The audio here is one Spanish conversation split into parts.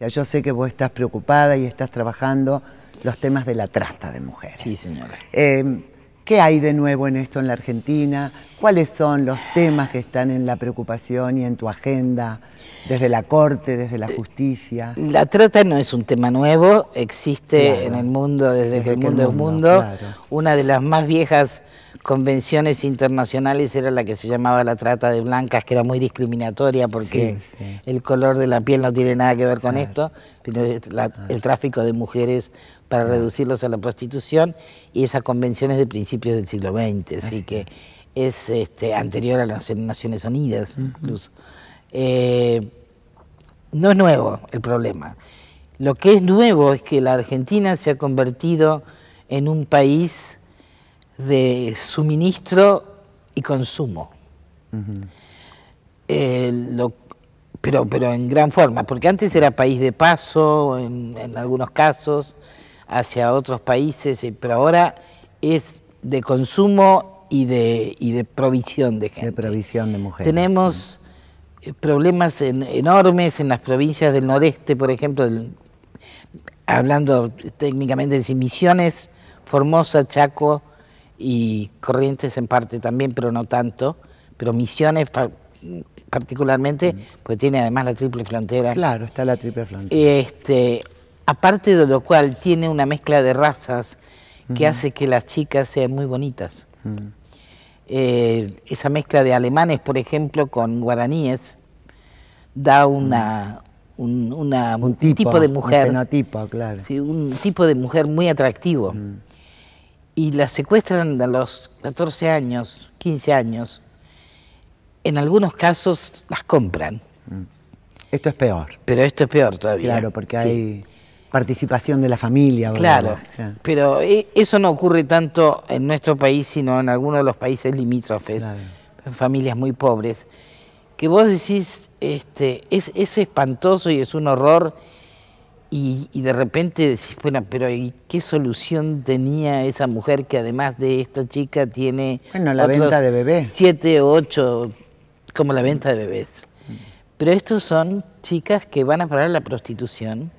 Yo sé que vos estás preocupada y estás trabajando los temas de la trata de mujeres. Sí, señora. Eh, ¿Qué hay de nuevo en esto en la Argentina? ¿Cuáles son los temas que están en la preocupación y en tu agenda desde la Corte, desde la eh, justicia? La trata no es un tema nuevo, existe en el mundo, desde, que el mundo es mundo. Una de las más viejas convenciones internacionales era la que se llamaba la trata de blancas, que era muy discriminatoria porque el color de la piel no tiene nada que ver con esto, ah. el tráfico de mujeres para reducirlos a la prostitución y esas convenciones de principios del siglo XX, así que es este, anterior a las Naciones Unidas incluso. Eh, no es nuevo el problema. Lo que es nuevo es que la Argentina se ha convertido en un país de suministro y consumo. Eh, pero, pero en gran forma, porque antes era país de paso en, en algunos casos hacia otros países, eh, pero ahora es de consumo y de, y de provisión de gente. De provisión de mujeres. Tenemos eh, problemas enormes en las provincias del noreste, por ejemplo, hablando técnicamente de Misiones, Formosa, Chaco y Corrientes en parte también, pero no tanto, pero Misiones particularmente, mm. pues tiene además la triple frontera. Claro, está la triple frontera. Este, aparte de lo cual tiene una mezcla de razas que hace que las chicas sean muy bonitas. Mm. Eh, esa mezcla de alemanes, por ejemplo, con guaraníes, da una, mm. un, una, tipo, de mujer. claro. un tipo de mujer muy atractivo. Mm. Y la secuestran a los 14 años, 15 años. En algunos casos las compran. Mm. Esto es peor. Pero esto es peor todavía. Claro, porque hay participación de la familia. Claro, pero eh, eso no ocurre tanto en nuestro país, sino en algunos de los países limítrofes, en familias muy pobres, que vos decís, este, es, es espantoso y es un horror, y, de repente decís, bueno, pero qué solución tenía esa mujer que además de esta chica tiene... Bueno, la venta de bebés. Siete o ocho, como la venta de bebés. Mm. Pero estos son chicas que van a parar la prostitución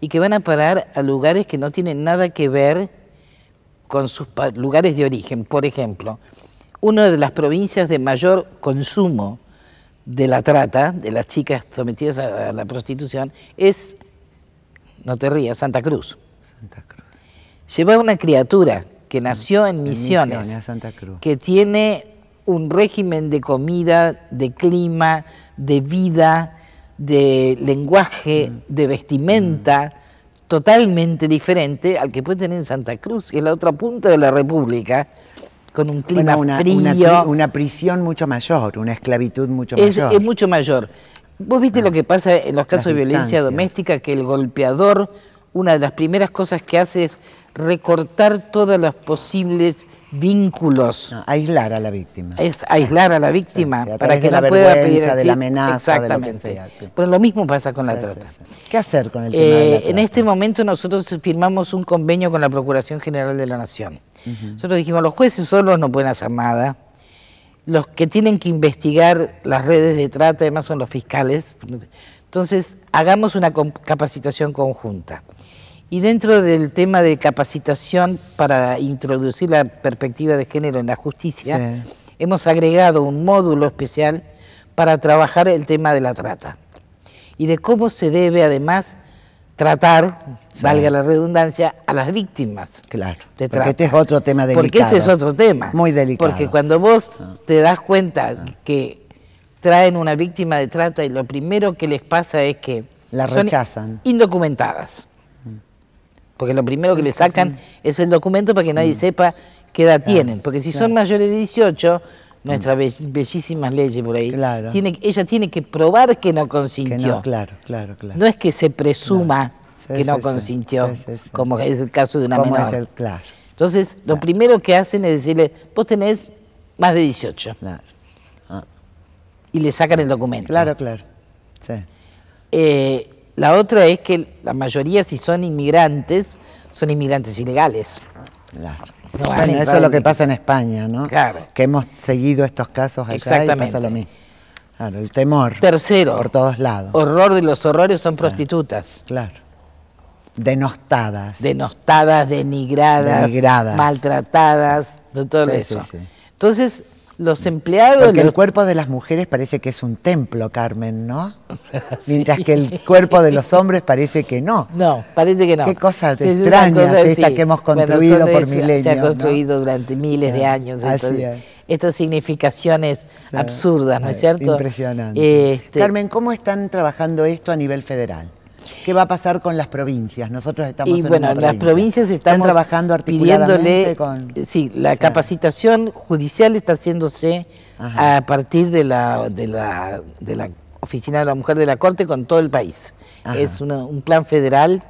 y que van a parar a lugares que no tienen nada que ver con sus lugares de origen. Por ejemplo, una de las provincias de mayor consumo de la trata, de las chicas sometidas a la prostitución, es, no te rías, Santa Cruz. Santa Cruz. Lleva una criatura que nació en Misiones, que tiene un régimen de comida, de clima, de vida, de lenguaje, mm. de vestimenta, mm. totalmente diferente al que puede tener en Santa Cruz, que es la otra punta de la República, con un clima una, frío. Una, prisión mucho mayor, una esclavitud mucho mayor. Es mucho mayor. Vos viste ah. lo que pasa en los casos de violencia doméstica, que el golpeador, una de las primeras cosas que hace es recortar todos los posibles vínculos. aislar a la víctima. Es aislar a la víctima para que la pueda pedir de la amenaza, Exactamente. Pero lo mismo pasa con la trata. ¿Qué hacer con el tema de eh, la trata? En este momento nosotros firmamos un convenio con la Procuración General de la Nación. Nosotros dijimos, los jueces solos no pueden hacer nada. Los que tienen que investigar las redes de trata además son los fiscales. Entonces, hagamos una capacitación conjunta. Y dentro del tema de capacitación para introducir la perspectiva de género en la justicia, hemos agregado un módulo especial para trabajar el tema de la trata y de cómo se debe además tratar, valga la redundancia, a las víctimas. Claro, de porque este es otro tema delicado. Porque ese es otro tema. Muy delicado. Porque cuando vos ah. te das cuenta ah. que traen una víctima de trata y lo primero que les pasa es que... La rechazan. indocumentadas. Porque lo primero que le sacan es el documento para que nadie mm. sepa qué edad tienen. Porque si son mayores de 18, mm. nuestras bellísimas leyes por ahí, ella tiene que probar que no consintió. no, claro, claro, No es que se presuma que no consintió, como es el caso de una menor. claro. Entonces, lo primero que hacen es decirle, vos tenés más de 18. Ah. Y le sacan el documento. Claro, claro. Sí. Eh, la otra es que la mayoría, si son inmigrantes, son inmigrantes ilegales. Claro. bueno, eso es lo que pasa en España, ¿no? Claro. Que hemos seguido estos casos allá y pasa lo mismo. Claro, el temor. Tercero. Por todos lados. Horror de los horrores son prostitutas. Claro. Denostadas. Denostadas, denigradas, denigradas. maltratadas, todo eso. Sí, sí. Entonces, los empleados. Porque el cuerpo de las mujeres parece que es un templo, Carmen, ¿no? Mientras que el cuerpo de los hombres parece que no. No, parece que no. Qué cosa extraña esta que hemos construido por milenios. Se ha construido durante miles de ah, años. Estas significaciones absurdas, ¿no es cierto? Impresionante. Este Carmen, ¿cómo están trabajando esto a nivel federal? ¿Qué va a pasar con las provincias? Nosotros estamos y en bueno, las provincias están trabajando articuladamente con sí, la capacitación judicial está haciéndose a partir de la, de la oficina de la mujer de la corte con todo el país. Es un plan federal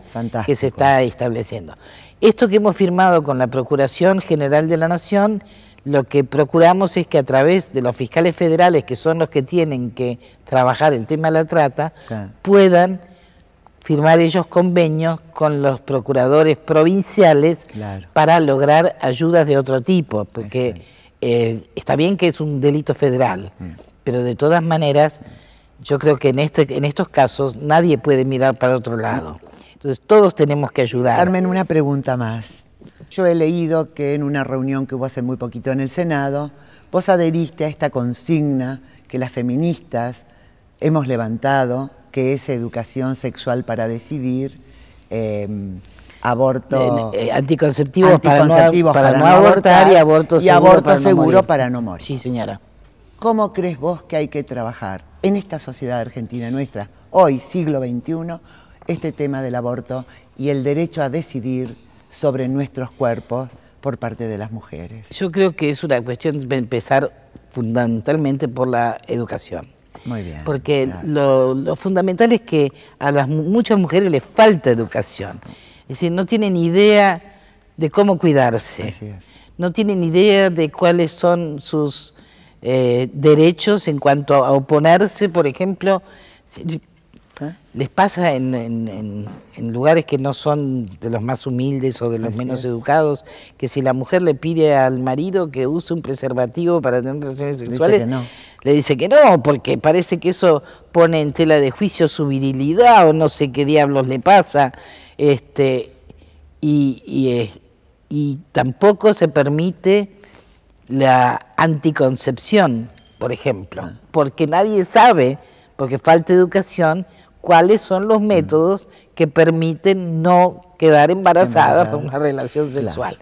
que se está estableciendo. Esto que hemos firmado con la Procuración General de la Nación lo que procuramos es que a través de los fiscales federales, que son los que tienen que trabajar el tema de la trata, puedan firmar ellos convenios con los procuradores provinciales para lograr ayudas de otro tipo, porque eh, está bien que es un delito federal, mm. pero de todas maneras yo creo que en, este, en estos casos nadie puede mirar para otro lado. Entonces todos tenemos que ayudar. Carmen, una pregunta más. Yo he leído que en una reunión que hubo hace muy poquito en el Senado, vos adheriste a esta consigna que las feministas hemos levantado que es educación sexual para decidir, em, aborto... Eh, anticonceptivos, para, no, abortar, y aborto seguro, para, no para no morir. Sí, señora. ¿Cómo crees vos que hay que trabajar en esta sociedad argentina nuestra, hoy, siglo XXI, este tema del aborto y el derecho a decidir sobre nuestros cuerpos por parte de las mujeres? Yo creo que es una cuestión de empezar fundamentalmente por la educación. Porque lo, fundamental es que a las muchas mujeres les falta educación. Es decir, no tienen idea de cómo cuidarse. No tienen idea de cuáles son sus eh, derechos en cuanto a oponerse, por ejemplo. ¿Ah? les pasa en, lugares que no son de los más humildes o de los menos educados, que si la mujer le pide al marido que use un preservativo para tener relaciones sexuales, le dice que no, porque parece que eso pone en tela de juicio su virilidad o no sé qué diablos le pasa. Este, y, y, eh, tampoco se permite la anticoncepción, por ejemplo, ah. porque nadie sabe, porque falta educación, cuáles son los mm. métodos que permiten no quedar embarazada por una relación sexual.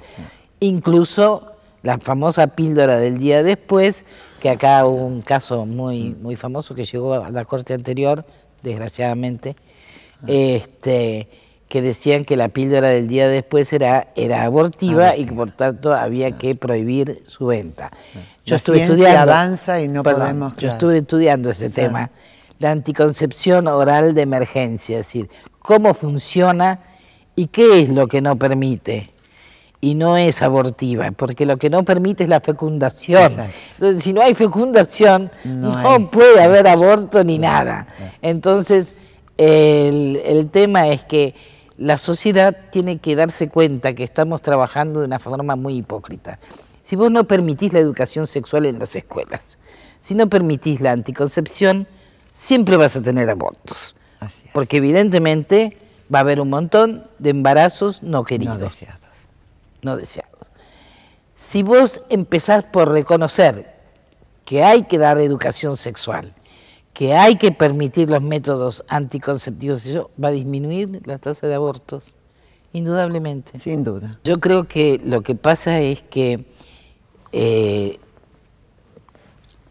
Incluso la famosa píldora del día después, que acá hubo un caso muy, muy famoso que llegó a la corte anterior, desgraciadamente, este, que decían que la píldora del día después era, era abortiva y que por tanto había que prohibir su venta. Yo estuve estudiando. avanza y no Yo estuve estudiando ese tema. La anticoncepción oral de emergencia, es decir, cómo funciona y qué es lo que no permite y no es abortiva, porque lo que no permite es la fecundación. Entonces, si no hay fecundación, no, puede haber aborto ni nada. Entonces, el, tema es que la sociedad tiene que darse cuenta que estamos trabajando de una forma muy hipócrita. Si vos no permitís la educación sexual en las escuelas, si no permitís la anticoncepción, siempre vas a tener abortos. Así Porque evidentemente va a haber un montón de embarazos no queridos no deseados. Si vos empezás por reconocer que hay que dar educación sexual, que hay que permitir los métodos anticonceptivos, eso va a disminuir la tasa de abortos, indudablemente. Sin duda. Yo creo que lo que pasa es que eh,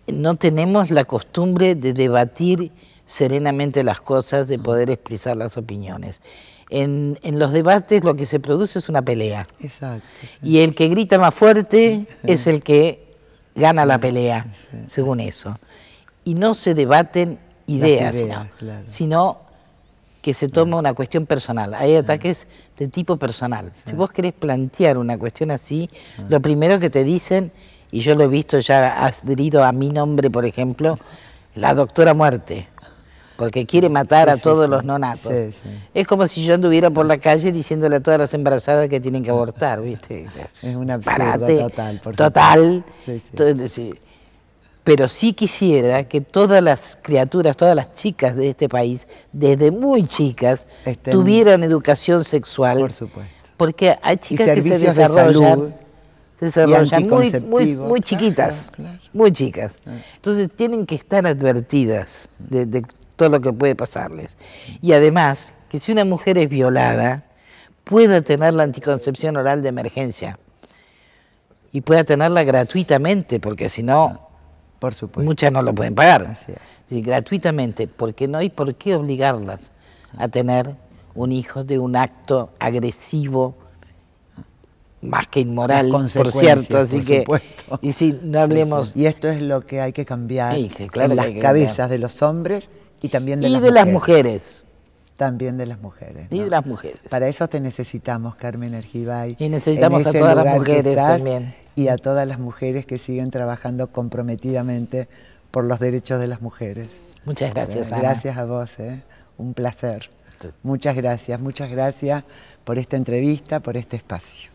no tenemos la costumbre de debatir serenamente las cosas, de poder expresar las opiniones. En, los debates lo que se produce es una pelea. Exacto, Y el que grita más fuerte es el que gana la pelea, según eso. Y no se debaten ideas, sino, sino que se toma una cuestión personal. Hay ataques de tipo personal. Si vos querés plantear una cuestión así, lo primero que te dicen, y yo lo he visto ya adherido a mi nombre, por ejemplo, la doctora muerte porque quiere matar a todos los nonatos. es como si yo anduviera por la calle diciéndole a todas las embarazadas que tienen que abortar, ¿viste? Es un absurdo total. Por total. Pero sí quisiera que todas las criaturas, todas las chicas de este país, desde muy chicas, tuvieran educación sexual. Por supuesto. Porque hay chicas que se desarrollan. desarrollan muy, chiquitas, muy chicas. Ah. Entonces tienen que estar advertidas de, de lo que puede pasarles. Y además, que si una mujer es violada, pueda tener la anticoncepción oral de emergencia y pueda tenerla gratuitamente, porque si no, muchas no lo pueden pagar. Sí, gratuitamente, porque no hay por qué obligarlas a tener un hijo de un acto agresivo, más que inmoral, por cierto. Así que, y si no hablemos. Y esto es lo que hay que cambiar en las cabezas de los hombres y también de, las, mujeres. También de las mujeres. Y de las mujeres. Para eso te necesitamos, Carmen Argibay. Y necesitamos a todas las mujeres también. Y a todas las mujeres que siguen trabajando comprometidamente por los derechos de las mujeres. Muchas gracias. Gracias a vos, ¿eh? un placer. Muchas gracias, muchas gracias por esta entrevista, por este espacio.